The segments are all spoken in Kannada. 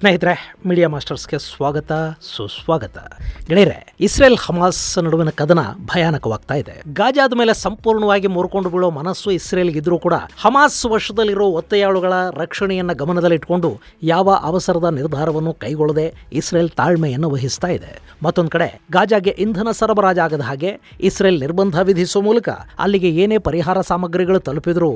ಸ್ನೇಹಿತರೆ ಮೀಡಿಯಾ ಮಾಸ್ಟರ್ಸ್ಗೆ ಸ್ವಾಗತ ಸುಸ್ವಾಗತ ಗೆಳೆಯರೆ ಇಸ್ರೇಲ್ ಹಮಾಸ್ ನಡುವಿನ ಕದನ ಭಯಾನಕವಾಗ್ತಾ ಇದೆ ಗಾಜಾದ ಮೇಲೆ ಸಂಪೂರ್ಣವಾಗಿ ಮುರ್ಕೊಂಡು ಬೀಳೋ ಮನಸ್ಸು ಇಸ್ರೇಲ್ಗಿದ್ರೂ ಕೂಡ ಹಮಾಸ್ ವಶದಲ್ಲಿರೋ ಒತ್ತೆಯಾಳುಗಳ ರಕ್ಷಣೆಯನ್ನು ಗಮನದಲ್ಲಿಟ್ಟುಕೊಂಡು ಯಾವ ಅವಸರದ ನಿರ್ಧಾರವನ್ನು ಕೈಗೊಳ್ಳದೆ ಇಸ್ರೇಲ್ ತಾಳ್ಮೆಯನ್ನು ವಹಿಸ್ತಾ ಇದೆ ಮತ್ತೊಂದು ಕಡೆ ಗಾಜಾಗೆ ಇಂಧನ ಸರಬರಾಜಾಗದ ಹಾಗೆ ಇಸ್ರೇಲ್ ನಿರ್ಬಂಧ ವಿಧಿಸುವ ಮೂಲಕ ಅಲ್ಲಿಗೆ ಏನೇ ಪರಿಹಾರ ಸಾಮಗ್ರಿಗಳು ತಲುಪಿದರೂ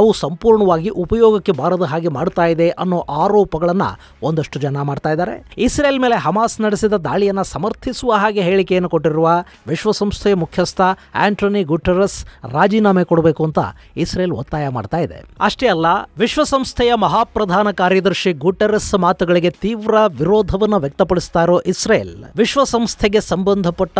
ಅವು ಸಂಪೂರ್ಣವಾಗಿ ಉಪಯೋಗಕ್ಕೆ ಬಾರದ ಹಾಗೆ ಮಾಡ್ತಾ ಇದೆ ಅನ್ನೋ ಆರೋಪಗಳನ್ನ ಒಂದು ಸಾಕಷ್ಟು ಜನ ಮಾಡ್ತಾ ಇದ್ದಾರೆ ಇಸ್ರೇಲ್ ಮೇಲೆ ಹಮಾಸ್ ನಡೆಸಿದ ದಾಳಿಯನ್ನು ಸಮರ್ಥಿಸುವ ಹಾಗೆ ಹೇಳಿಕೆಯನ್ನು ಕೊಟ್ಟಿರುವ ವಿಶ್ವಸಂಸ್ಥೆಯ ಮುಖ್ಯಸ್ಥ ಆಂಟೋನಿ ಗುಟೆರಸ್ ರಾಜೀನಾಮೆ ಕೊಡಬೇಕು ಅಂತ ಇಸ್ರೇಲ್ ಒತ್ತಾಯ ಮಾಡ್ತಾ ಇದೆ ಅಷ್ಟೇ ಅಲ್ಲ ವಿಶ್ವಸಂಸ್ಥೆಯ ಮಹಾಪ್ರಧಾನ ಕಾರ್ಯದರ್ಶಿ ಗುಟೆರಸ್ ಮಾತುಗಳಿಗೆ ತೀವ್ರ ವಿರೋಧವನ್ನು ವ್ಯಕ್ತಪಡಿಸ್ತಾ ಇರೋ ಇಸ್ರೇಲ್ ವಿಶ್ವಸಂಸ್ಥೆಗೆ ಸಂಬಂಧಪಟ್ಟ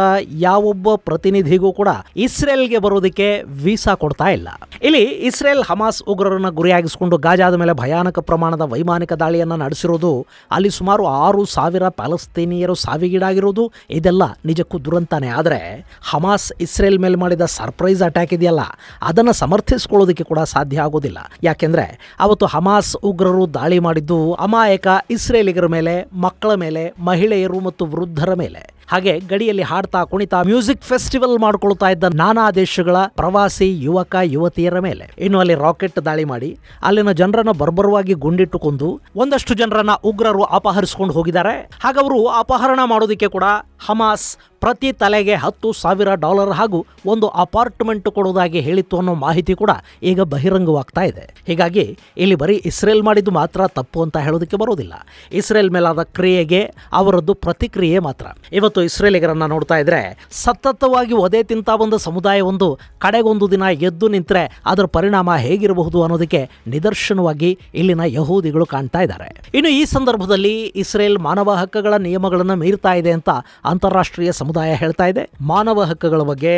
ಯಾವೊಬ್ಬ ಪ್ರತಿನಿಧಿಗೂ ಕೂಡ ಇಸ್ರೇಲ್ಗೆ ಬರೋದಕ್ಕೆ ವೀಸಾ ಕೊಡ್ತಾ ಇಲ್ಲ ಇಲ್ಲಿ ಇಸ್ರೇಲ್ ಹಮಾಸ್ ಉಗ್ರರನ್ನ ಗುರಿಯಾಗಿಸಿಕೊಂಡು ಗಾಜಾದ ಮೇಲೆ ಭಯಾನಕ ಪ್ರಮಾಣದ ವೈಮಾನಿಕ ದಾಳಿಯನ್ನು ನಡೆಸಿರೋದು ಅಲ್ಲಿ ಸುಮಾರು ಆರು ಸಾವಿರ ಪ್ಯಾಲಸ್ತೀನಿಯರು ಸಾವಿಗೀಡಾಗಿರೋದು ಇದೆಲ್ಲ ನಿಜಕ್ಕೂ ದುರಂತಾನೆ ಆದರೆ ಹಮಾಸ್ ಇಸ್ರೇಲ್ ಮೇಲೆ ಮಾಡಿದ ಸರ್ಪ್ರೈಸ್ ಅಟ್ಯಾಕ್ ಇದೆಯಲ್ಲ ಅದನ್ನು ಸಮರ್ಥಿಸ್ಕೊಳ್ಳೋದಕ್ಕೆ ಕೂಡ ಸಾಧ್ಯ ಆಗೋದಿಲ್ಲ ಯಾಕೆಂದರೆ ಅವತ್ತು ಹಮಾಸ್ ಉಗ್ರರು ದಾಳಿ ಮಾಡಿದ್ದು ಅಮಾಯಕ ಇಸ್ರೇಲಿಗರ ಮೇಲೆ ಮಕ್ಕಳ ಮೇಲೆ ಮಹಿಳೆಯರು ಮತ್ತು ವೃದ್ಧರ ಮೇಲೆ ಹಾಗೆ ಗಡಿಯಲ್ಲಿ ಹಾಡ್ತಾ ಕುಣಿತಾ ಮ್ಯೂಸಿಕ್ ಫೆಸ್ಟಿವಲ್ ಮಾಡ್ಕೊಳ್ತಾ ಇದ್ದ ನಾನಾ ದೇಶಗಳ ಪ್ರವಾಸಿ ಯುವಕ ಯುವತಿಯರ ಮೇಲೆ ಇನ್ನು ಅಲ್ಲಿ ರಾಕೆಟ್ ದಾಳಿ ಮಾಡಿ ಅಲ್ಲಿನ ಜನರನ್ನ ಬರ್ಬರವಾಗಿ ಗುಂಡಿಟ್ಟುಕೊಂಡು ಒಂದಷ್ಟು ಜನರನ್ನ ಉಗ್ರರು ಅಪಹರಿಸಿಕೊಂಡು ಹೋಗಿದ್ದಾರೆ ಅವರು ಅಪಹರಣ ಮಾಡೋದಕ್ಕೆ ಕೂಡ ಹಮಾಸ್ ಪ್ರತಿ ತಲೆಗೆ ಹತ್ತು ಸಾವಿರ ಡಾಲರ್ ಹಾಗೂ ಒಂದು ಅಪಾರ್ಟ್ಮೆಂಟ್ ಕೊಡುವುದಾಗಿ ಹೇಳಿತ್ತು ಅನ್ನೋ ಮಾಹಿತಿ ಕೂಡ ಈಗ ಬಹಿರಂಗವಾಗ್ತಾ ಇದೆ ಹೀಗಾಗಿ ಇಲ್ಲಿ ಬರೀ ಇಸ್ರೇಲ್ ಮಾಡಿದ್ದು ಮಾತ್ರ ತಪ್ಪು ಅಂತ ಹೇಳೋದಕ್ಕೆ ಬರೋದಿಲ್ಲ ಇಸ್ರೇಲ್ ಮೇಲಾದ ಕ್ರಿಯೆಗೆ ಅವರದ್ದು ಪ್ರತಿಕ್ರಿಯೆ ಮಾತ್ರ ಇವತ್ತು ಮತ್ತು ಇಸ್ರೇಲಿಗರನ್ನು ನೋಡ್ತಾ ಇದ್ರೆ ಸತತವಾಗಿ ಒದೆ ತಿಂತ ಬಂದ ಒಂದು ಕಡೆಗೊಂದು ದಿನ ಎದ್ದು ನಿಂತರೆ ಅದರ ಪರಿಣಾಮ ಹೇಗಿರಬಹುದು ಅನ್ನೋದಕ್ಕೆ ನಿದರ್ಶನವಾಗಿ ಇಲ್ಲಿನ ಯಹೂದಿಗಳು ಕಾಣ್ತಾ ಇದ್ದಾರೆ ಇನ್ನು ಈ ಸಂದರ್ಭದಲ್ಲಿ ಇಸ್ರೇಲ್ ಮಾನವ ಹಕ್ಕುಗಳ ನಿಯಮಗಳನ್ನು ಮೀರ್ತಾ ಇದೆ ಅಂತ ಅಂತಾರಾಷ್ಟ್ರೀಯ ಸಮುದಾಯ ಹೇಳ್ತಾ ಇದೆ ಮಾನವ ಹಕ್ಕುಗಳ ಬಗ್ಗೆ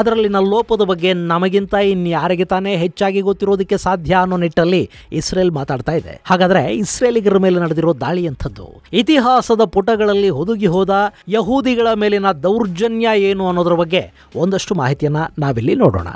ಅದರಲ್ಲಿನ ಲೋಪದ ಬಗ್ಗೆ ನಮಗಿಂತ ಇನ್ಯಾರಿಗೆ ತಾನೇ ಹೆಚ್ಚಾಗಿ ಗೊತ್ತಿರೋದಕ್ಕೆ ಸಾಧ್ಯ ಅನ್ನೋ ನಿಟ್ಟಲ್ಲಿ ಇಸ್ರೇಲ್ ಮಾತಾಡ್ತಾ ಇದೆ ಹಾಗಾದ್ರೆ ಇಸ್ರೇಲಿಗರ ಮೇಲೆ ನಡೆದಿರೋ ದಾಳಿ ಅಂಥದ್ದು ಇತಿಹಾಸದ ಪುಟಗಳಲ್ಲಿ ಹುದುಗಿ ಹೋದ ಯಹೂದಿ ಯಹೂದಿಗಳ ಮೇಲಿನ ದೌರ್ಜನ್ಯ ಏನು ಅನ್ನೋದ್ರ ಬಗ್ಗೆ ಒಂದಷ್ಟು ಮಾಹಿತಿಯನ್ನು ನಾವಿಲ್ಲಿ ನೋಡೋಣ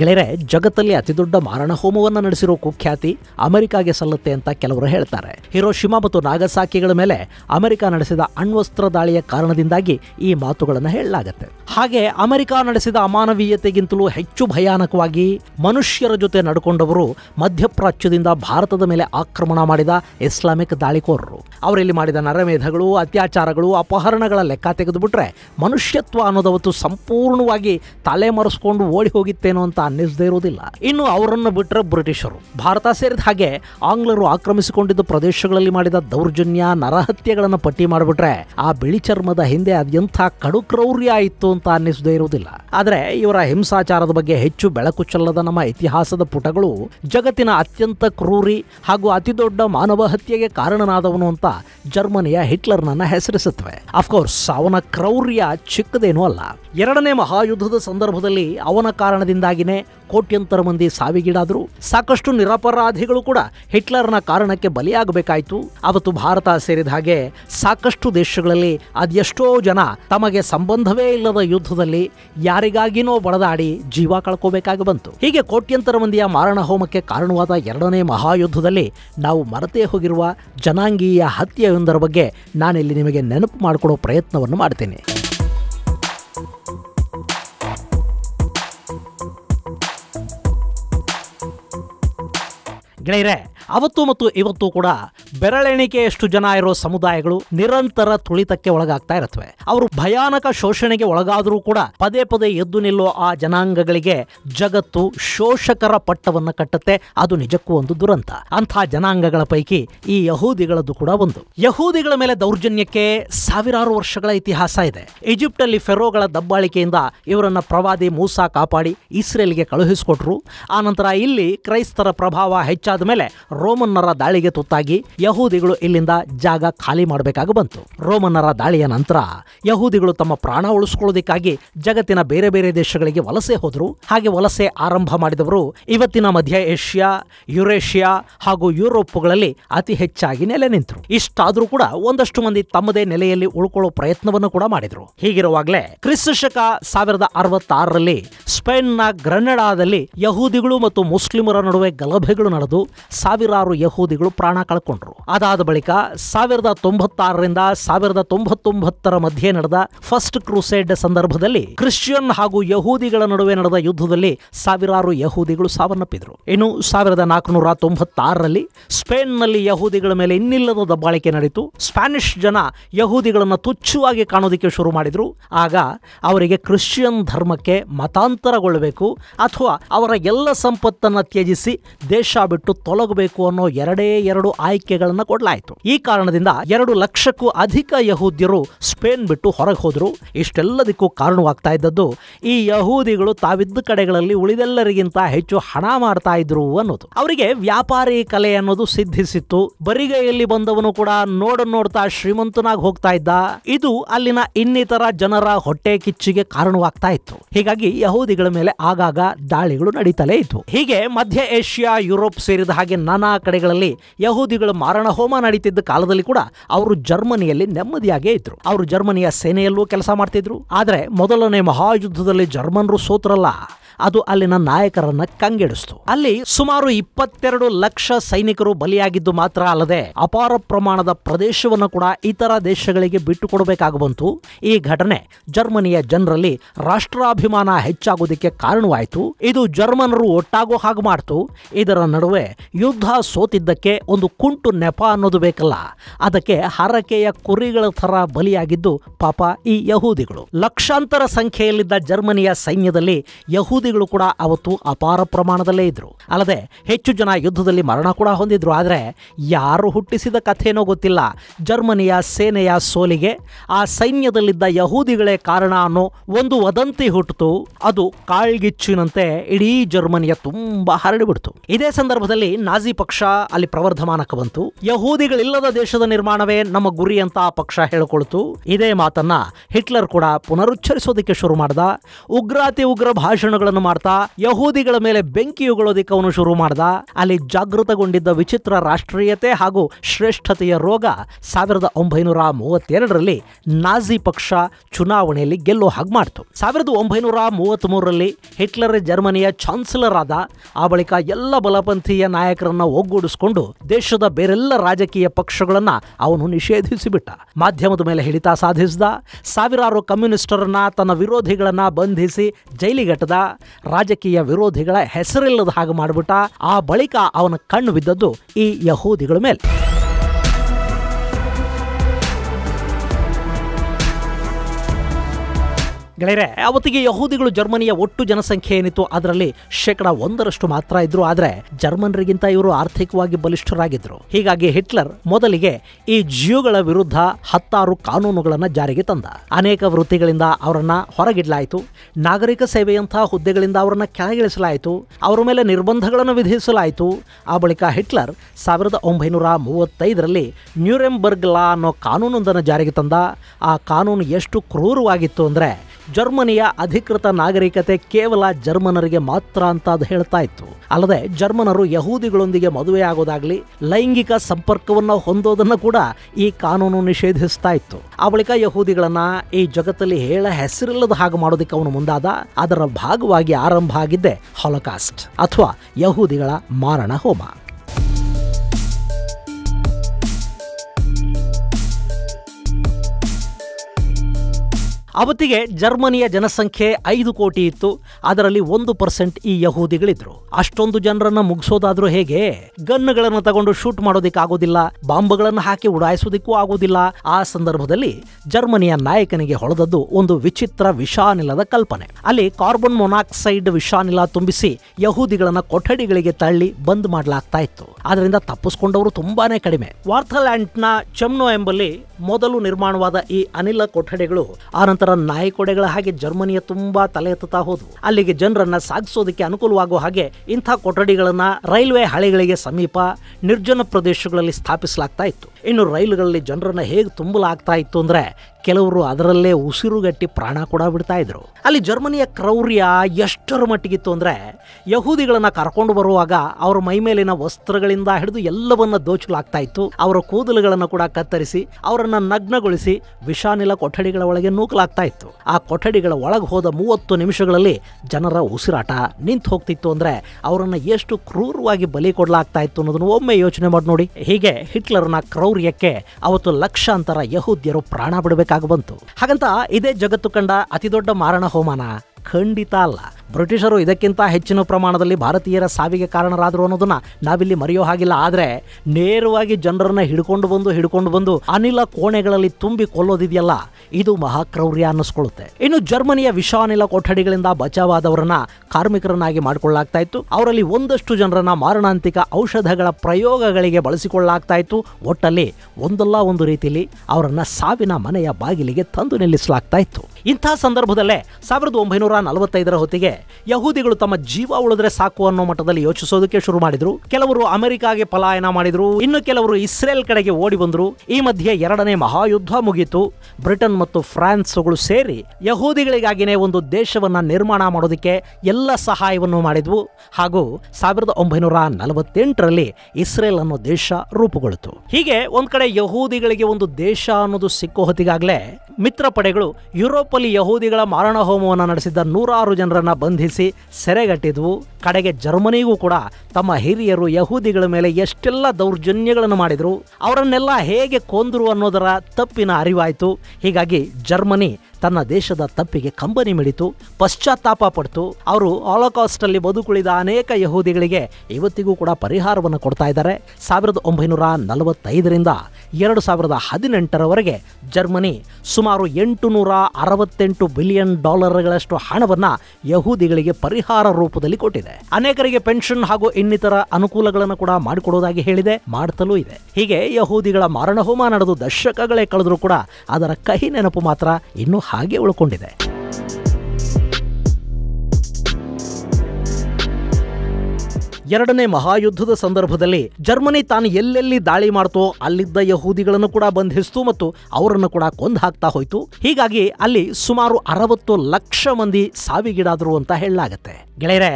ಗೆಳೆಯರೆ ಜಗತ್ತಲ್ಲಿ ಅತಿ ದೊಡ್ಡ ಮಾರಣ ಹೋಮವನ್ನು ನಡೆಸಿರೋ ಕುಖ್ಯಾತಿ ಅಮೆರಿಕಾಗೆ ಸಲ್ಲುತ್ತೆ ಅಂತ ಕೆಲವರು ಹೇಳ್ತಾರೆ ಹಿರೋಶಿಮಾ ಮತ್ತು ನಾಗಸಾಕಿಗಳ ಮೇಲೆ ಅಮೆರಿಕ ನಡೆಸಿದ ಅಣ್ವಸ್ತ್ರ ದಾಳಿಯ ಕಾರಣದಿಂದಾಗಿ ಈ ಮಾತುಗಳನ್ನು ಹೇಳಲಾಗತ್ತೆ ಹಾಗೆ ಅಮೆರಿಕ ನಡೆಸಿದ ಅಮಾನವೀಯತೆಗಿಂತಲೂ ಹೆಚ್ಚು ಭಯಾನಕವಾಗಿ ಮನುಷ್ಯರ ಜೊತೆ ನಡ್ಕೊಂಡವರು ಮಧ್ಯಪ್ರಾಚ್ಯದಿಂದ ಭಾರತದ ಮೇಲೆ ಆಕ್ರಮಣ ಮಾಡಿದ ಇಸ್ಲಾಮಿಕ್ ದಾಳಿಕೋರರು ಅವರಲ್ಲಿ ಮಾಡಿದ ನರಮೇಧಗಳು ಅತ್ಯಾಚಾರಗಳು ಅಪಹರಣಗಳ ಲೆಕ್ಕ ತೆಗೆದುಬಿಟ್ರೆ ಮನುಷ್ಯತ್ವ ಅನ್ನೋದವತ್ತು ಸಂಪೂರ್ಣವಾಗಿ ತಲೆ ಮರೆಸ್ಕೊಂಡು ಓಡಿ ಹೋಗಿತ್ತೇನೋ ಅಂತ ಅನ್ನಿಸದೇ ಇರುವುದಿಲ್ಲ ಇನ್ನು ಅವರನ್ನು ಬಿಟ್ಟರೆ ಬ್ರಿಟಿಷರು ಭಾರತ ಸೇರಿದ ಹಾಗೆ ಆಂಗ್ಲರು ಆಕ್ರಮಿಸಿಕೊಂಡಿದ್ದ ಪ್ರದೇಶಗಳಲ್ಲಿ ಮಾಡಿದ ದೌರ್ಜನ್ಯ ನರಹತ್ಯೆಗಳನ್ನು ಪಟ್ಟಿ ಮಾಡಿಬಿಟ್ರೆ ಆ ಬಿಳಿ ಚರ್ಮದ ಹಿಂದೆ ಅದೆಂಥ ಕಡು ಕ್ರೌರ್ಯ ಇತ್ತು ಅಂತ ಅನ್ನಿಸದೇ ಇರುವುದಿಲ್ಲ ಆದರೆ ಇವರ ಹಿಂಸಾಚಾರದ ಬಗ್ಗೆ ಹೆಚ್ಚು ಬೆಳಕು ಚೆಲ್ಲದ ನಮ್ಮ ಇತಿಹಾಸದ ಪುಟಗಳು ಜಗತ್ತಿನ ಅತ್ಯಂತ ಕ್ರೂರಿ ಹಾಗೂ ದೊಡ್ಡ ಮಾನವ ಹತ್ಯೆಗೆ ಕಾರಣನಾದವನು ಅಂತ ಜರ್ಮನಿಯ ಹಿಟ್ಲರ್ನನ್ನ ಹೆಸರಿಸುತ್ತವೆ ಅಫ್ಕೋರ್ಸ್ ಅವನ ಕ್ರೌರ್ಯ ಚಿಕ್ಕದೇನೂ ಅಲ್ಲ ಎರಡನೇ ಮಹಾಯುದ್ಧದ ಸಂದರ್ಭದಲ್ಲಿ ಅವನ ಕಾರಣದಿಂದಾಗಿನೇ ಘಟನೆ ಕೋಟ್ಯಂತರ ಮಂದಿ ಸಾವಿಗೀಡಾದ್ರು ಸಾಕಷ್ಟು ನಿರಪರಾಧಿಗಳು ಕೂಡ ಹಿಟ್ಲರ್ನ ಕಾರಣಕ್ಕೆ ಬಲಿಯಾಗಬೇಕಾಯ್ತು ಅವತ್ತು ಭಾರತ ಸೇರಿದ ಹಾಗೆ ಸಾಕಷ್ಟು ದೇಶಗಳಲ್ಲಿ ಅದೆಷ್ಟೋ ಜನ ತಮಗೆ ಸಂಬಂಧವೇ ಇಲ್ಲದ ಯುದ್ಧದಲ್ಲಿ ಯಾರಿಗಾಗಿನೋ ಬಡದಾಡಿ ಜೀವ ಕಳ್ಕೋಬೇಕಾಗಿ ಬಂತು ಹೀಗೆ ಕೋಟ್ಯಂತರ ಮಂದಿಯ ಮಾರಣ ಹೋಮಕ್ಕೆ ಕಾರಣವಾದ ಎರಡನೇ ಮಹಾಯುದ್ಧದಲ್ಲಿ ನಾವು ಮರತೇ ಹೋಗಿರುವ ಜನಾಂಗೀಯ ಹತ್ಯೆಯೊಂದರ ಬಗ್ಗೆ ನಾನಿಲ್ಲಿ ನಿಮಗೆ ನೆನಪು ಮಾಡಿಕೊಡೋ ಪ್ರಯತ್ನವನ್ನು ಮಾಡ್ತೇನೆ Galera, ಅವತ್ತು ಮತ್ತು ಇವತ್ತು ಕೂಡ ಬೆರಳೆಣಿಕೆಯಷ್ಟು ಜನ ಇರೋ ಸಮುದಾಯಗಳು ನಿರಂತರ ತುಳಿತಕ್ಕೆ ಒಳಗಾಗ್ತಾ ಇರುತ್ತವೆ ಅವರು ಭಯಾನಕ ಶೋಷಣೆಗೆ ಒಳಗಾದರೂ ಕೂಡ ಪದೇ ಪದೇ ಎದ್ದು ನಿಲ್ಲೋ ಆ ಜನಾಂಗಗಳಿಗೆ ಜಗತ್ತು ಶೋಷಕರ ಪಟ್ಟವನ್ನು ಕಟ್ಟುತ್ತೆ ಅದು ನಿಜಕ್ಕೂ ಒಂದು ದುರಂತ ಅಂಥ ಜನಾಂಗಗಳ ಪೈಕಿ ಈ ಯಹೂದಿಗಳದ್ದು ಕೂಡ ಒಂದು ಯಹೂದಿಗಳ ಮೇಲೆ ದೌರ್ಜನ್ಯಕ್ಕೆ ಸಾವಿರಾರು ವರ್ಷಗಳ ಇತಿಹಾಸ ಇದೆ ಈಜಿಪ್ಟಲ್ಲಿ ಫೆರೋಗಳ ದಬ್ಬಾಳಿಕೆಯಿಂದ ಇವರನ್ನ ಪ್ರವಾದಿ ಮೂಸಾ ಕಾಪಾಡಿ ಇಸ್ರೇಲ್ಗೆ ಕಳುಹಿಸಿಕೊಟ್ರು ನಂತರ ಇಲ್ಲಿ ಕ್ರೈಸ್ತರ ಪ್ರಭಾವ ಹೆಚ್ಚಾದ ಮೇಲೆ ರೋಮನ್ನರ ದಾಳಿಗೆ ತುತ್ತಾಗಿ ಯಹೂದಿಗಳು ಇಲ್ಲಿಂದ ಜಾಗ ಖಾಲಿ ಮಾಡಬೇಕಾಗಿ ಬಂತು ರೋಮನ್ನರ ದಾಳಿಯ ನಂತರ ಯಹೂದಿಗಳು ತಮ್ಮ ಪ್ರಾಣ ಉಳಿಸಿಕೊಳ್ಳೋದಕ್ಕಾಗಿ ಜಗತ್ತಿನ ಬೇರೆ ಬೇರೆ ದೇಶಗಳಿಗೆ ವಲಸೆ ಹೋದರು ಹಾಗೆ ವಲಸೆ ಆರಂಭ ಮಾಡಿದವರು ಇವತ್ತಿನ ಮಧ್ಯ ಏಷ್ಯಾ ಯುರೇಷಿಯಾ ಹಾಗೂ ಯುರೋಪ್ಗಳಲ್ಲಿ ಅತಿ ಹೆಚ್ಚಾಗಿ ನೆಲೆ ನಿಂತರು ಇಷ್ಟಾದರೂ ಕೂಡ ಒಂದಷ್ಟು ಮಂದಿ ತಮ್ಮದೇ ನೆಲೆಯಲ್ಲಿ ಉಳ್ಕೊಳ್ಳೋ ಪ್ರಯತ್ನವನ್ನು ಕೂಡ ಮಾಡಿದರು ಹೀಗಿರುವಾಗಲೇ ಕ್ರಿಸ್ತ ಶಕ ಸಾವಿರದ ಅರವತ್ತಾರರಲ್ಲಿ ಸ್ಪೇನ್ನ ಗ್ರನಡಾದಲ್ಲಿ ಯಹೂದಿಗಳು ಮತ್ತು ಮುಸ್ಲಿಮರ ನಡುವೆ ಗಲಭೆಗಳು ನಡೆದು ಸಾವಿರ ಸಾವಿರಾರು ಯಹೂದಿಗಳು ಪ್ರಾಣ ಕಳ್ಕೊಂಡ್ರು ಅದಾದ ಬಳಿಕ ಸಾವಿರದ ತೊಂಬತ್ತಾರರಿಂದ ಸಾವಿರದ ತೊಂಬತ್ತೊಂಬತ್ತರ ಮಧ್ಯೆ ನಡೆದ ಫಸ್ಟ್ ಕ್ರೂಸೈಡ್ ಸಂದರ್ಭದಲ್ಲಿ ಕ್ರಿಶ್ಚಿಯನ್ ಹಾಗೂ ಯಹೂದಿಗಳ ನಡುವೆ ನಡೆದ ಯುದ್ಧದಲ್ಲಿ ಸಾವಿರಾರು ಯಹೂದಿಗಳು ಸಾವನ್ನಪ್ಪಿದರು ಇನ್ನು ಸಾವಿರದ ನಾಲ್ಕುನೂರ ತೊಂಬತ್ತಾರರಲ್ಲಿ ಸ್ಪೇನ್ನಲ್ಲಿ ಯಹೂದಿಗಳ ಮೇಲೆ ಇನ್ನಿಲ್ಲದ ದಬ್ಬಾಳಿಕೆ ನಡೆಯಿತು ಸ್ಪ್ಯಾನಿಷ್ ಜನ ಯಹೂದಿಗಳನ್ನು ತುಚ್ಛವಾಗಿ ಕಾಣೋದಕ್ಕೆ ಶುರು ಮಾಡಿದ್ರು ಆಗ ಅವರಿಗೆ ಕ್ರಿಶ್ಚಿಯನ್ ಧರ್ಮಕ್ಕೆ ಮತಾಂತರಗೊಳ್ಳಬೇಕು ಅಥವಾ ಅವರ ಎಲ್ಲ ಸಂಪತ್ತನ್ನು ತ್ಯಜಿಸಿ ದೇಶ ಬಿಟ್ಟು ತೊಲಗಬೇಕು ಅನ್ನೋ ಎರಡೇ ಎರಡು ಆಯ್ಕೆಗಳ ಕೊಡ್ಲಾಯಿತು ಕೊಡಲಾಯಿತು ಈ ಕಾರಣದಿಂದ ಎರಡು ಲಕ್ಷಕ್ಕೂ ಅಧಿಕ ಯಹೂದ್ಯರು ಸ್ಪೇನ್ ಬಿಟ್ಟು ಹೊರಗೆ ಹೋದ್ರು ಇಷ್ಟೆಲ್ಲದಕ್ಕೂ ಕಾರಣವಾಗ್ತಾ ಇದ್ದದ್ದು ಈ ಯಹೂದಿಗಳು ತಾವಿದ್ದ ಕಡೆಗಳಲ್ಲಿ ಉಳಿದೆಲ್ಲರಿಗಿಂತ ಹೆಚ್ಚು ಹಣ ಮಾಡ್ತಾ ಇದ್ರು ಅನ್ನೋದು ಅವರಿಗೆ ವ್ಯಾಪಾರಿ ಕಲೆ ಅನ್ನೋದು ಸಿದ್ಧಿಸಿತ್ತು ಬರಿಗೈಯಲ್ಲಿ ಬಂದವನು ಕೂಡ ನೋಡ ನೋಡ್ತಾ ಶ್ರೀಮಂತನಾಗಿ ಹೋಗ್ತಾ ಇದ್ದ ಇದು ಅಲ್ಲಿನ ಇನ್ನಿತರ ಜನರ ಹೊಟ್ಟೆ ಕಿಚ್ಚಿಗೆ ಕಾರಣವಾಗ್ತಾ ಇತ್ತು ಹೀಗಾಗಿ ಯಹೂದಿಗಳ ಮೇಲೆ ಆಗಾಗ ದಾಳಿಗಳು ನಡೀತಲೇ ಇತ್ತು ಹೀಗೆ ಮಧ್ಯ ಏಷ್ಯಾ ಯುರೋಪ್ ಸೇರಿದ ಹಾಗೆ ನಾನಾ ಕಡೆಗಳಲ್ಲಿ ಯಹೂದಿಗಳು ಮಾರಣ ಹೋಮ ನಡೀತಿದ್ದ ಕಾಲದಲ್ಲಿ ಕೂಡ ಅವರು ಜರ್ಮನಿಯಲ್ಲಿ ನೆಮ್ಮದಿಯಾಗೇ ಇದ್ರು ಅವರು ಜರ್ಮನಿಯ ಸೇನೆಯಲ್ಲೂ ಕೆಲಸ ಮಾಡ್ತಿದ್ರು ಆದರೆ ಮೊದಲನೇ ಮಹಾಯುದ್ಧದಲ್ಲಿ ಜರ್ಮನ್ರು ಸೋತ್ರಲ್ಲ ಅದು ಅಲ್ಲಿನ ನಾಯಕರನ್ನ ಕಂಗೆಡಿಸ್ತು ಅಲ್ಲಿ ಸುಮಾರು ಇಪ್ಪತ್ತೆರಡು ಲಕ್ಷ ಸೈನಿಕರು ಬಲಿಯಾಗಿದ್ದು ಮಾತ್ರ ಅಲ್ಲದೆ ಅಪಾರ ಪ್ರಮಾಣದ ಪ್ರದೇಶವನ್ನು ಕೂಡ ಇತರ ದೇಶಗಳಿಗೆ ಬಿಟ್ಟು ಈ ಘಟನೆ ಜರ್ಮನಿಯ ಜನರಲ್ಲಿ ರಾಷ್ಟ್ರಾಭಿಮಾನ ಹೆಚ್ಚಾಗುವುದಕ್ಕೆ ಕಾರಣವಾಯಿತು ಇದು ಜರ್ಮನರು ಒಟ್ಟಾಗೋ ಹಾಗೆ ಮಾಡ್ತು ಇದರ ನಡುವೆ ಯುದ್ಧ ಸೋತಿದ್ದಕ್ಕೆ ಒಂದು ಕುಂಟು ನೆಪ ಅನ್ನೋದು ಬೇಕಲ್ಲ ಅದಕ್ಕೆ ಹರಕೆಯ ಕುರಿಗಳ ತರ ಬಲಿಯಾಗಿದ್ದು ಪಾಪ ಈ ಯಹೂದಿಗಳು ಲಕ್ಷಾಂತರ ಸಂಖ್ಯೆಯಲ್ಲಿದ್ದ ಜರ್ಮನಿಯ ಸೈನ್ಯದಲ್ಲಿ ಯಹೂದಿ ಯಹೂದಿಗಳು ಕೂಡ ಅವತ್ತು ಅಪಾರ ಪ್ರಮಾಣದಲ್ಲೇ ಇದ್ರು ಅಲ್ಲದೆ ಹೆಚ್ಚು ಜನ ಯುದ್ಧದಲ್ಲಿ ಮರಣ ಕೂಡ ಹೊಂದಿದ್ರು ಆದರೆ ಯಾರು ಹುಟ್ಟಿಸಿದ ಕಥೆನೋ ಗೊತ್ತಿಲ್ಲ ಜರ್ಮನಿಯ ಸೇನೆಯ ಸೋಲಿಗೆ ಆ ಸೈನ್ಯದಲ್ಲಿದ್ದ ಯಹೂದಿಗಳೇ ಕಾರಣ ಅನ್ನೋ ಒಂದು ವದಂತಿ ಹುಟ್ಟಿತು ಅದು ಕಾಳ್ಗಿಚ್ಚಿನಂತೆ ಇಡೀ ಜರ್ಮನಿಯ ತುಂಬಾ ಹರಡಿಬಿಡ್ತು ಇದೇ ಸಂದರ್ಭದಲ್ಲಿ ನಾಜಿ ಪಕ್ಷ ಅಲ್ಲಿ ಪ್ರವರ್ಧಮಾನಕ್ಕೆ ಬಂತು ಯಹೂದಿಗಳಿಲ್ಲದ ದೇಶದ ನಿರ್ಮಾಣವೇ ನಮ್ಮ ಗುರಿ ಅಂತ ಆ ಪಕ್ಷ ಹೇಳಿಕೊಳ್ತು ಇದೇ ಮಾತನ್ನ ಹಿಟ್ಲರ್ ಕೂಡ ಪುನರುಚ್ಚರಿಸೋದಕ್ಕೆ ಶುರು ಮಾಡಿದ ಉಗ್ರಾತಿ ಉಗ್ರ ಭಾಷಣಗಳನ್ನು ಮಾಡ್ತಾ ಯಹೂದಿಗಳ ಮೇಲೆ ಬೆಂಕಿ ಉಗುಳೋದಿಕ್ಕೆ ಅವನು ಶುರು ಮಾಡ್ದ ಅಲ್ಲಿ ಜಾಗೃತಗೊಂಡಿದ್ದ ವಿಚಿತ್ರ ರಾಷ್ಟ್ರೀಯತೆ ಹಾಗೂ ಶ್ರೇಷ್ಠತೆಯ ರೋಗ ಸಾವಿರದ ಒಂಬೈನೂರ ಮೂವತ್ತೆರಡರಲ್ಲಿ ನಾಜಿ ಪಕ್ಷ ಚುನಾವಣೆಯಲ್ಲಿ ಗೆಲ್ಲೋ ಹಾಗೆ ಮಾಡ್ತು ಸಾವಿರದ ಒಂಬೈನೂರ ಮೂವತ್ತ್ ಹಿಟ್ಲರ್ ಜರ್ಮನಿಯ ಚಾನ್ಸಲರ್ ಆದ ಆ ಬಳಿಕ ಎಲ್ಲ ಬಲಪಂಥೀಯ ನಾಯಕರನ್ನ ಒಗ್ಗೂಡಿಸಿಕೊಂಡು ದೇಶದ ಬೇರೆಲ್ಲ ರಾಜಕೀಯ ಪಕ್ಷಗಳನ್ನ ಅವನು ನಿಷೇಧಿಸಿಬಿಟ್ಟ ಮಾಧ್ಯಮದ ಮೇಲೆ ಹಿಡಿತ ಸಾಧಿಸಿದ ಸಾವಿರಾರು ಕಮ್ಯುನಿಸ್ಟರನ್ನ ತನ್ನ ವಿರೋಧಿಗಳನ್ನ ಬಂಧಿಸಿ ಜೈಲಿಗಟ್ಟದ ರಾಜಕೀಯ ವಿರೋಧಿಗಳ ಹೆಸರಿಲ್ಲದ ಹಾಗೆ ಮಾಡಿಬಿಟ್ಟ ಆ ಬಳಿಕ ಅವನ ಕಣ್ಣು ಬಿದ್ದದ್ದು ಈ ಯಹೂದಿಗಳ ಮೇಲೆ ಗೆಳೆಯರೆ ಅವತ್ತಿಗೆ ಯಹೂದಿಗಳು ಜರ್ಮನಿಯ ಒಟ್ಟು ಜನಸಂಖ್ಯೆ ಏನಿತ್ತು ಅದರಲ್ಲಿ ಶೇಕಡ ಒಂದರಷ್ಟು ಮಾತ್ರ ಇದ್ರು ಆದರೆ ಜರ್ಮನ್ರಿಗಿಂತ ಇವರು ಆರ್ಥಿಕವಾಗಿ ಬಲಿಷ್ಠರಾಗಿದ್ರು ಹೀಗಾಗಿ ಹಿಟ್ಲರ್ ಮೊದಲಿಗೆ ಈ ಜಿಯೋಗಳ ವಿರುದ್ಧ ಹತ್ತಾರು ಕಾನೂನುಗಳನ್ನು ಜಾರಿಗೆ ತಂದ ಅನೇಕ ವೃತ್ತಿಗಳಿಂದ ಅವರನ್ನ ಹೊರಗಿಡಲಾಯಿತು ನಾಗರಿಕ ಸೇವೆಯಂತಹ ಹುದ್ದೆಗಳಿಂದ ಅವರನ್ನ ಕೆಳಗಿಳಿಸಲಾಯಿತು ಅವರ ಮೇಲೆ ನಿರ್ಬಂಧಗಳನ್ನು ವಿಧಿಸಲಾಯಿತು ಆ ಬಳಿಕ ಹಿಟ್ಲರ್ ಸಾವಿರದ ಒಂಬೈನೂರ ಮೂವತ್ತೈದರಲ್ಲಿ ನ್ಯೂರೆಂಬರ್ಗ್ ಲಾ ಅನ್ನೋ ಕಾನೂನೊಂದನ್ನು ಜಾರಿಗೆ ತಂದ ಆ ಕಾನೂನು ಎಷ್ಟು ಕ್ರೂರವಾಗಿತ್ತು ಅಂದರೆ ಜರ್ಮನಿಯ ಅಧಿಕೃತ ನಾಗರಿಕತೆ ಕೇವಲ ಜರ್ಮನರಿಗೆ ಮಾತ್ರ ಅಂತ ಅದು ಹೇಳ್ತಾ ಇತ್ತು ಅಲ್ಲದೆ ಜರ್ಮನರು ಯಹೂದಿಗಳೊಂದಿಗೆ ಮದುವೆ ಮದುವೆಯಾಗೋದಾಗ್ಲಿ ಲೈಂಗಿಕ ಸಂಪರ್ಕವನ್ನು ಹೊಂದೋದನ್ನು ಕೂಡ ಈ ಕಾನೂನು ನಿಷೇಧಿಸ್ತಾ ಇತ್ತು ಆ ಬಳಿಕ ಯಹೂದಿಗಳನ್ನ ಈ ಜಗತ್ತಲ್ಲಿ ಹೇಳ ಹೆಸರಿಲ್ಲದ ಹಾಗೆ ಮಾಡೋದಕ್ಕೆ ಅವನು ಮುಂದಾದ ಅದರ ಭಾಗವಾಗಿ ಆರಂಭ ಆಗಿದ್ದೆ ಹೊಲಕಾಸ್ಟ್ ಅಥವಾ ಯಹೂದಿಗಳ ಮಾರಣ ಹೋಮ ಅವತ್ತಿಗೆ ಜರ್ಮನಿಯ ಜನಸಂಖ್ಯೆ ಐದು ಕೋಟಿ ಇತ್ತು ಅದರಲ್ಲಿ ಒಂದು ಪರ್ಸೆಂಟ್ ಈ ಯಹೂದಿಗಳಿದ್ರು ಅಷ್ಟೊಂದು ಜನರನ್ನ ಮುಗಿಸೋದಾದ್ರೂ ಹೇಗೆ ಗನ್ಗಳನ್ನು ತಗೊಂಡು ಶೂಟ್ ಮಾಡೋದಿಕ್ಕೆ ಆಗೋದಿಲ್ಲ ಬಾಂಬ್ಗಳನ್ನು ಹಾಕಿ ಉಡಾಯಿಸೋದಿಕ್ಕೂ ಆಗೋದಿಲ್ಲ ಆ ಸಂದರ್ಭದಲ್ಲಿ ಜರ್ಮನಿಯ ನಾಯಕನಿಗೆ ಹೊಳೆದದ್ದು ಒಂದು ವಿಚಿತ್ರ ವಿಷಾನಿಲದ ಕಲ್ಪನೆ ಅಲ್ಲಿ ಕಾರ್ಬನ್ ಮೊನಾಕ್ಸೈಡ್ ವಿಷಾನಿಲ ತುಂಬಿಸಿ ಯಹೂದಿಗಳನ್ನ ಕೊಠಡಿಗಳಿಗೆ ತಳ್ಳಿ ಬಂದ್ ಮಾಡಲಾಗ್ತಾ ಇತ್ತು ಅದರಿಂದ ತಪ್ಪಿಸ್ಕೊಂಡವರು ತುಂಬಾನೇ ಕಡಿಮೆ ವಾರ್ಥಲ್ಯಾಂಡ್ನ ಚಮ್ನೋ ಎಂಬಲ್ಲಿ ಮೊದಲು ನಿರ್ಮಾಣವಾದ ಈ ಅನಿಲ ಕೊಠಡಿಗಳು ಆನಂತರ ನಾಯಿ ನಾಯಿಕೊಡೆಗಳ ಹಾಗೆ ಜರ್ಮನಿಯ ತುಂಬಾ ತಲೆ ಎತ್ತುತ್ತಾ ಹೋದವು ಅಲ್ಲಿಗೆ ಜನರನ್ನ ಸಾಗಿಸೋದಕ್ಕೆ ಅನುಕೂಲವಾಗುವ ಹಾಗೆ ಇಂಥ ಕೊಠಡಿಗಳನ್ನ ರೈಲ್ವೆ ಹಳಿಗಳಿಗೆ ಸಮೀಪ ನಿರ್ಜನ ಪ್ರದೇಶಗಳಲ್ಲಿ ಸ್ಥಾಪಿಸಲಾಗ್ತಾ ಇತ್ತು ಇನ್ನು ರೈಲುಗಳಲ್ಲಿ ಜನರನ್ನ ಹೇಗೆ ತುಂಬಲಾಗ್ತಾ ಇತ್ತು ಅಂದ್ರೆ ಕೆಲವರು ಅದರಲ್ಲೇ ಉಸಿರುಗಟ್ಟಿ ಪ್ರಾಣ ಕೂಡ ಬಿಡ್ತಾ ಇದ್ರು ಅಲ್ಲಿ ಜರ್ಮನಿಯ ಕ್ರೌರ್ಯ ಎಷ್ಟರ ಮಟ್ಟಿಗಿತ್ತು ಅಂದ್ರೆ ಯಹೂದಿಗಳನ್ನು ಕರ್ಕೊಂಡು ಬರುವಾಗ ಅವರ ಮೈ ಮೇಲಿನ ವಸ್ತ್ರಗಳಿಂದ ಹಿಡಿದು ಎಲ್ಲವನ್ನ ದೋಚಲಾಗ್ತಾ ಇತ್ತು ಅವರ ಕೂದಲುಗಳನ್ನು ಕೂಡ ಕತ್ತರಿಸಿ ಅವರನ್ನು ನಗ್ನಗೊಳಿಸಿ ವಿಷಾನಿಲ ಕೊಠಡಿಗಳ ಒಳಗೆ ನೂಕಲಾಗ್ತಾ ಇತ್ತು ಆ ಕೊಠಡಿಗಳ ಒಳಗೆ ಹೋದ ಮೂವತ್ತು ನಿಮಿಷಗಳಲ್ಲಿ ಜನರ ಉಸಿರಾಟ ನಿಂತು ಹೋಗ್ತಿತ್ತು ಅಂದ್ರೆ ಅವರನ್ನು ಎಷ್ಟು ಕ್ರೂರವಾಗಿ ಬಲಿ ಕೊಡಲಾಗ್ತಾ ಇತ್ತು ಅನ್ನೋದನ್ನು ಒಮ್ಮೆ ಯೋಚನೆ ಮಾಡಿ ನೋಡಿ ಹೀಗೆ ಹಿಟ್ಲರ್ನ ಕ್ರೌರ್ಯಕ್ಕೆ ಅವತ್ತು ಲಕ್ಷಾಂತರ ಯಹೂದ್ಯರು ಪ್ರಾಣ ಬಿಡಬೇಕು ಸಾಕಾಗಿ ಬಂತು ಹಾಗಂತ ಇದೇ ಜಗತ್ತು ಕಂಡ ಅತಿ ದೊಡ್ಡ ಮಾರಣ ಹೋಮಾನ ಖಂಡಿತ ಅಲ್ಲ ಬ್ರಿಟಿಷರು ಇದಕ್ಕಿಂತ ಹೆಚ್ಚಿನ ಪ್ರಮಾಣದಲ್ಲಿ ಭಾರತೀಯರ ಸಾವಿಗೆ ಕಾರಣರಾದರು ಅನ್ನೋದನ್ನ ನಾವಿಲ್ಲಿ ಮರೆಯೋ ಹಾಗಿಲ್ಲ ಆದರೆ ನೇರವಾಗಿ ಜನರನ್ನ ಹಿಡ್ಕೊಂಡು ಬಂದು ಹಿಡ್ಕೊಂಡು ಬಂದು ಅನಿಲ ಕೋಣೆಗಳಲ್ಲಿ ತುಂಬಿ ಕೊಲ್ಲೋದಿದೆಯಲ್ಲ ಇದು ಮಹಾಕ್ರೌರ್ಯ ಅನ್ನಿಸ್ಕೊಳ್ಳುತ್ತೆ ಇನ್ನು ಜರ್ಮನಿಯ ವಿಷ ಅನಿಲ ಕೊಠಡಿಗಳಿಂದ ಬಚಾವಾದವರನ್ನ ಕಾರ್ಮಿಕರನ್ನಾಗಿ ಮಾಡಿಕೊಳ್ಳಲಾಗ್ತಾ ಇತ್ತು ಅವರಲ್ಲಿ ಒಂದಷ್ಟು ಜನರನ್ನ ಮಾರಣಾಂತಿಕ ಔಷಧಗಳ ಪ್ರಯೋಗಗಳಿಗೆ ಬಳಸಿಕೊಳ್ಳಲಾಗ್ತಾ ಇತ್ತು ಒಟ್ಟಲ್ಲಿ ಒಂದಲ್ಲ ಒಂದು ರೀತಿಯಲ್ಲಿ ಅವರನ್ನ ಸಾವಿನ ಮನೆಯ ಬಾಗಿಲಿಗೆ ತಂದು ನಿಲ್ಲಿಸಲಾಗ್ತಾ ಇತ್ತು ಇಂಥ ಸಂದರ್ಭದಲ್ಲೇ ಸಾವಿರದ ಒಂಬೈನೂರ ಮುನ್ನೂರ ನಲವತ್ತೈದರ ಹೊತ್ತಿಗೆ ಯಹೂದಿಗಳು ತಮ್ಮ ಜೀವ ಉಳಿದ್ರೆ ಸಾಕು ಅನ್ನೋ ಮಟ್ಟದಲ್ಲಿ ಯೋಚಿಸೋದಕ್ಕೆ ಶುರು ಮಾಡಿದ್ರು ಕೆಲವರು ಅಮೆರಿಕಾಗೆ ಪಲಾಯನ ಮಾಡಿದ್ರು ಇನ್ನು ಕೆಲವರು ಇಸ್ರೇಲ್ ಕಡೆಗೆ ಓಡಿ ಬಂದ್ರು ಈ ಮಧ್ಯೆ ಎರಡನೇ ಮಹಾಯುದ್ಧ ಮುಗಿಯಿತು ಬ್ರಿಟನ್ ಮತ್ತು ಫ್ರಾನ್ಸ್ಗಳು ಸೇರಿ ಯಹೂದಿಗಳಿಗಾಗಿನೇ ಒಂದು ದೇಶವನ್ನ ನಿರ್ಮಾಣ ಮಾಡೋದಕ್ಕೆ ಎಲ್ಲ ಸಹಾಯವನ್ನು ಮಾಡಿದ್ವು ಹಾಗೂ ಸಾವಿರದ ಒಂಬೈನೂರ ನಲವತ್ತೆಂಟರಲ್ಲಿ ಇಸ್ರೇಲ್ ಅನ್ನೋ ದೇಶ ರೂಪುಗೊಳ್ತು ಹೀಗೆ ಒಂದ್ ಕಡೆ ಯಹೂದಿಗಳಿಗೆ ಒಂದು ದೇಶ ಅನ್ನೋದು ಸಿಕ್ಕೋ ಹೊತ್ತಿಗಾಗಲೇ ಮಿತ್ರ ಪಡೆಗಳು ಯುರೋಪಲ್ಲಿ ಯಹೂದಿಗಳ ಮಾರಣ ಹೋಮವನ್ನು ನಡೆಸಿದ್ದ ನೂರಾರು ಜನರನ್ನು ಬಂಧಿಸಿ ಸೆರೆಗಟ್ಟಿದ್ವು ಕಡೆಗೆ ಜರ್ಮನಿಗೂ ಕೂಡ ತಮ್ಮ ಹಿರಿಯರು ಯಹೂದಿಗಳ ಮೇಲೆ ಎಷ್ಟೆಲ್ಲ ದೌರ್ಜನ್ಯಗಳನ್ನು ಮಾಡಿದರು ಅವರನ್ನೆಲ್ಲ ಹೇಗೆ ಕೊಂದರು ಅನ್ನೋದರ ತಪ್ಪಿನ ಅರಿವಾಯಿತು ಹೀಗಾಗಿ ಜರ್ಮನಿ ತನ್ನ ದೇಶದ ತಪ್ಪಿಗೆ ಕಂಬನಿ ಮಿಡಿತು ಪಶ್ಚಾತ್ತಾಪ ಪಡ್ತು ಅವರು ಆಲೋಕಾಸ್ಟಲ್ಲಿ ಬದುಕುಳಿದ ಅನೇಕ ಯಹೂದಿಗಳಿಗೆ ಇವತ್ತಿಗೂ ಕೂಡ ಪರಿಹಾರವನ್ನು ಕೊಡ್ತಾ ಇದ್ದಾರೆ ಸಾವಿರದ ಒಂಬೈನೂರ ನಲವತ್ತೈದರಿಂದ ಎರಡು ಸಾವಿರದ ಹದಿನೆಂಟರವರೆಗೆ ಜರ್ಮನಿ ಸುಮಾರು ಎಂಟು ನೂರ ಅರವತ್ತೆಂಟು ಬಿಲಿಯನ್ ಡಾಲರ್ಗಳಷ್ಟು ಹಣವನ್ನು ಯಹೂದಿಗಳಿಗೆ ಪರಿಹಾರ ರೂಪದಲ್ಲಿ ಕೊಟ್ಟಿದೆ ಅನೇಕರಿಗೆ ಪೆನ್ಷನ್ ಹಾಗೂ ಇನ್ನಿತರ ಅನುಕೂಲಗಳನ್ನು ಕೂಡ ಮಾಡಿಕೊಡುವುದಾಗಿ ಹೇಳಿದೆ ಮಾಡುತ್ತಲೂ ಇದೆ ಹೀಗೆ ಯಹೂದಿಗಳ ಮಾರಣಹೋಮ ನಡೆದು ದಶಕಗಳೇ ಕಳೆದರೂ ಕೂಡ ಅದರ ಕಹಿ ನೆನಪು ಮಾತ್ರ ಇನ್ನೂ ಹಾಗೆ ಉಳ್ಕೊಂಡಿದೆ ಎರಡನೇ ಮಹಾಯುದ್ಧದ ಸಂದರ್ಭದಲ್ಲಿ ಜರ್ಮನಿ ತಾನು ಎಲ್ಲೆಲ್ಲಿ ದಾಳಿ ಮಾಡ್ತೋ ಅಲ್ಲಿದ್ದ ಯಹೂದಿಗಳನ್ನು ಕೂಡ ಬಂಧಿಸ್ತು ಮತ್ತು ಅವರನ್ನು ಕೂಡ ಕೊಂದು ಹಾಕ್ತಾ ಹೋಯ್ತು ಹೀಗಾಗಿ ಅಲ್ಲಿ ಸುಮಾರು ಅರವತ್ತು ಲಕ್ಷ ಮಂದಿ ಸಾವಿಗೀಡಾದರು ಅಂತ ಹೇಳಲಾಗತ್ತೆ ಗೆಳೆಯರೆ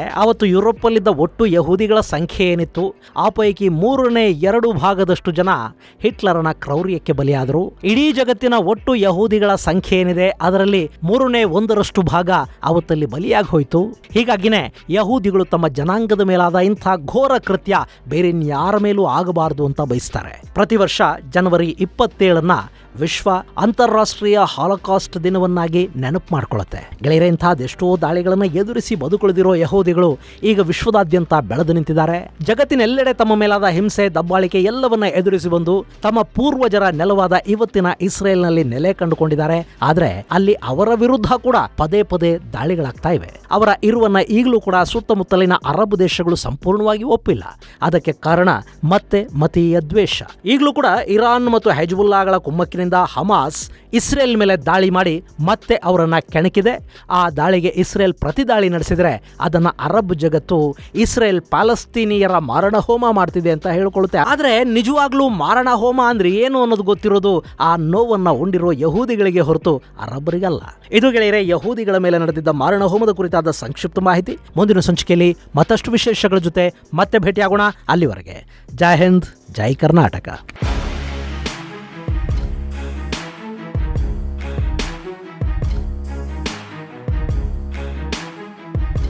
ಯುರೋಪ್ ಅಲ್ಲಿದ್ದ ಒಟ್ಟು ಯಹೂದಿಗಳ ಸಂಖ್ಯೆ ಏನಿತ್ತು ಆ ಪೈಕಿ ಮೂರನೇ ಎರಡು ಭಾಗದಷ್ಟು ಜನ ಹಿಟ್ಲರ್ನ ಕ್ರೌರ್ಯಕ್ಕೆ ಬಲಿಯಾದರು ಇಡೀ ಜಗತ್ತಿನ ಒಟ್ಟು ಯಹೂದಿಗಳ ಸಂಖ್ಯೆ ಏನಿದೆ ಅದರಲ್ಲಿ ಮೂರನೇ ಒಂದರಷ್ಟು ಭಾಗ ಅವತ್ತಲ್ಲಿ ಬಲಿಯಾಗಿ ಹೋಯಿತು ಹೀಗಾಗಿನೇ ಯಹೂದಿಗಳು ತಮ್ಮ ಜನಾಂಗದ ಮೇಲಾದ ಇಂಥ ಘೋರ ಕೃತ್ಯ ಬೇರೆ ಯಾರ ಮೇಲೂ ಆಗಬಾರದು ಅಂತ ಬಯಸ್ತಾರೆ ಪ್ರತಿ ವರ್ಷ ಜನವರಿ ಇಪ್ಪತ್ತೇಳನ್ನ ವಿಶ್ವ ಅಂತಾರಾಷ್ಟ್ರೀಯ ಹಾಲಕಾಸ್ಟ್ ದಿನವನ್ನಾಗಿ ನೆನಪು ಮಾಡ್ಕೊಳ್ಳುತ್ತೆ ಗೆಳೆಯರ ಇಂತಹದ್ದು ಎಷ್ಟೋ ದಾಳಿಗಳನ್ನು ಎದುರಿಸಿ ಬದುಕುಳಿದಿರೋ ಯಹೋದಿಗಳು ಈಗ ವಿಶ್ವದಾದ್ಯಂತ ಬೆಳೆದು ನಿಂತಿದ್ದಾರೆ ಜಗತ್ತಿನೆಲ್ಲೆಡೆ ತಮ್ಮ ಮೇಲಾದ ಹಿಂಸೆ ದಬ್ಬಾಳಿಕೆ ಎಲ್ಲವನ್ನ ಎದುರಿಸಿ ಬಂದು ತಮ್ಮ ಪೂರ್ವಜರ ನೆಲವಾದ ಇವತ್ತಿನ ಇಸ್ರೇಲ್ನಲ್ಲಿ ನೆಲೆ ಕಂಡುಕೊಂಡಿದ್ದಾರೆ ಆದರೆ ಅಲ್ಲಿ ಅವರ ವಿರುದ್ಧ ಕೂಡ ಪದೇ ಪದೇ ದಾಳಿಗಳಾಗ್ತಾ ಇವೆ ಅವರ ಇರುವನ್ನ ಈಗಲೂ ಕೂಡ ಸುತ್ತಮುತ್ತಲಿನ ಅರಬ್ ದೇಶಗಳು ಸಂಪೂರ್ಣವಾಗಿ ಒಪ್ಪಿಲ್ಲ ಅದಕ್ಕೆ ಕಾರಣ ಮತ್ತೆ ಮತೀಯ ದ್ವೇಷ ಈಗಲೂ ಕೂಡ ಇರಾನ್ ಮತ್ತು ಹೆಜ್ಬುಲ್ಲಾಗಳ ಕುಮ್ಮಕ್ಕಿ ಇವತ್ತಿನಿಂದ ಹಮಾಸ್ ಇಸ್ರೇಲ್ ಮೇಲೆ ದಾಳಿ ಮಾಡಿ ಮತ್ತೆ ಅವರನ್ನ ಕೆಣಕಿದೆ ಆ ದಾಳಿಗೆ ಇಸ್ರೇಲ್ ಪ್ರತಿದಾಳಿ ನಡೆಸಿದರೆ ಅದನ್ನು ಅರಬ್ ಜಗತ್ತು ಇಸ್ರೇಲ್ ಪ್ಯಾಲಸ್ತೀನಿಯರ ಹೋಮ ಮಾಡ್ತಿದೆ ಅಂತ ಹೇಳ್ಕೊಳ್ಳುತ್ತೆ ಆದರೆ ನಿಜವಾಗ್ಲೂ ಮಾರಣ ಹೋಮ ಅಂದ್ರೆ ಏನು ಅನ್ನೋದು ಗೊತ್ತಿರೋದು ಆ ನೋವನ್ನು ಉಂಡಿರೋ ಯಹೂದಿಗಳಿಗೆ ಹೊರತು ಅರಬ್ಬರಿಗಲ್ಲ ಇದು ಗೆಳೆಯರೆ ಯಹೂದಿಗಳ ಮೇಲೆ ನಡೆದಿದ್ದ ಹೋಮದ ಕುರಿತಾದ ಸಂಕ್ಷಿಪ್ತ ಮಾಹಿತಿ ಮುಂದಿನ ಸಂಚಿಕೆಯಲ್ಲಿ ಮತ್ತಷ್ಟು ವಿಶೇಷಗಳ ಜೊತೆ ಮತ್ತೆ ಭೇಟಿಯಾಗೋಣ ಅಲ್ಲಿವರೆಗೆ ಜೈ ಹಿಂದ್ ಜೈ ಕರ್ನಾಟಕ